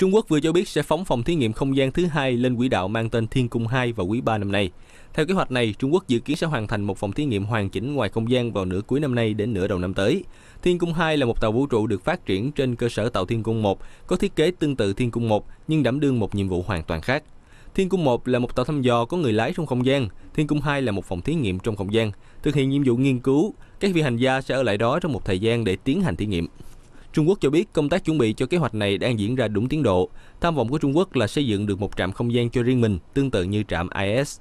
Trung Quốc vừa cho biết sẽ phóng phòng thí nghiệm không gian thứ hai lên quỹ đạo mang tên Thiên Cung 2 vào quý 3 năm nay. Theo kế hoạch này, Trung Quốc dự kiến sẽ hoàn thành một phòng thí nghiệm hoàn chỉnh ngoài không gian vào nửa cuối năm nay đến nửa đầu năm tới. Thiên Cung 2 là một tàu vũ trụ được phát triển trên cơ sở tàu Thiên Cung 1, có thiết kế tương tự Thiên Cung 1 nhưng đảm đương một nhiệm vụ hoàn toàn khác. Thiên Cung 1 là một tàu thăm dò có người lái trong không gian, Thiên Cung 2 là một phòng thí nghiệm trong không gian. Thực hiện nhiệm vụ nghiên cứu, các vị hành gia sẽ ở lại đó trong một thời gian để tiến hành thí nghiệm. Trung Quốc cho biết công tác chuẩn bị cho kế hoạch này đang diễn ra đúng tiến độ. Tham vọng của Trung Quốc là xây dựng được một trạm không gian cho riêng mình, tương tự như trạm IS.